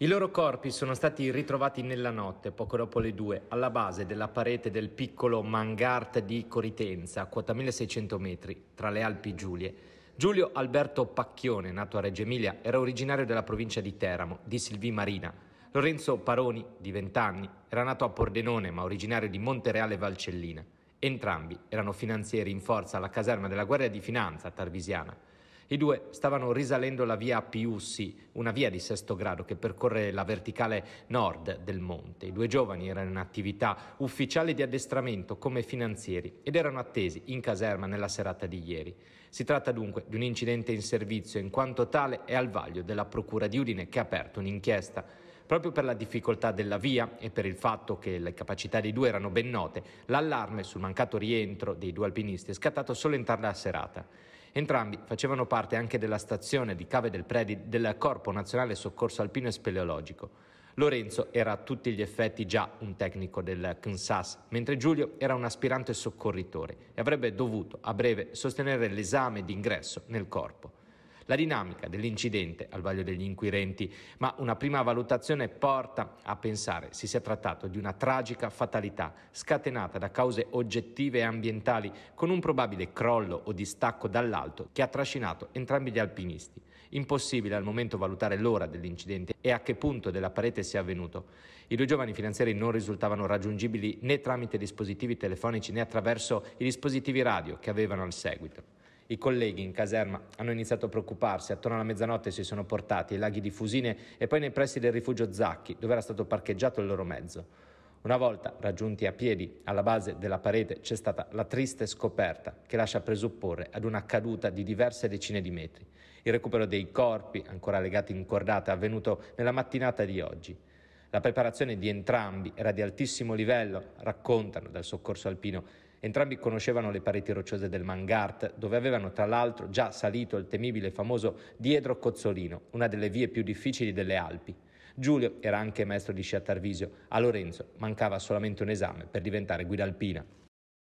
I loro corpi sono stati ritrovati nella notte, poco dopo le due, alla base della parete del piccolo Mangart di Coritenza, a quota 1600 metri, tra le Alpi Giulie. Giulio Alberto Pacchione, nato a Reggio Emilia, era originario della provincia di Teramo, di Silvi Marina. Lorenzo Paroni, di 20 anni, era nato a Pordenone, ma originario di Montereale Valcellina. Entrambi erano finanzieri in forza alla caserma della Guardia di Finanza a Tarvisiana. I due stavano risalendo la via Piussi, una via di sesto grado che percorre la verticale nord del monte. I due giovani erano in attività ufficiale di addestramento come finanzieri ed erano attesi in caserma nella serata di ieri. Si tratta dunque di un incidente in servizio, in quanto tale è al vaglio della Procura di Udine che ha aperto un'inchiesta. Proprio per la difficoltà della via e per il fatto che le capacità dei due erano ben note, l'allarme sul mancato rientro dei due alpinisti è scattato solo in tarda serata. Entrambi facevano parte anche della stazione di Cave del Predi del Corpo Nazionale Soccorso Alpino e Speleologico. Lorenzo era a tutti gli effetti già un tecnico del Kansas, mentre Giulio era un aspirante soccorritore e avrebbe dovuto a breve sostenere l'esame d'ingresso nel corpo la dinamica dell'incidente al vaglio degli inquirenti, ma una prima valutazione porta a pensare si sia trattato di una tragica fatalità scatenata da cause oggettive e ambientali con un probabile crollo o distacco dall'alto che ha trascinato entrambi gli alpinisti. Impossibile al momento valutare l'ora dell'incidente e a che punto della parete sia avvenuto. I due giovani finanzieri non risultavano raggiungibili né tramite dispositivi telefonici né attraverso i dispositivi radio che avevano al seguito. I colleghi in caserma hanno iniziato a preoccuparsi, attorno alla mezzanotte si sono portati ai laghi di Fusine e poi nei pressi del rifugio Zacchi, dove era stato parcheggiato il loro mezzo. Una volta raggiunti a piedi alla base della parete c'è stata la triste scoperta che lascia presupporre ad una caduta di diverse decine di metri. Il recupero dei corpi, ancora legati in cordata, è avvenuto nella mattinata di oggi. La preparazione di entrambi era di altissimo livello, raccontano dal soccorso alpino, Entrambi conoscevano le pareti rocciose del Mangart, dove avevano tra l'altro già salito il temibile e famoso Diedro Cozzolino, una delle vie più difficili delle Alpi. Giulio era anche maestro di sci a Tarvisio, a Lorenzo mancava solamente un esame per diventare guida alpina.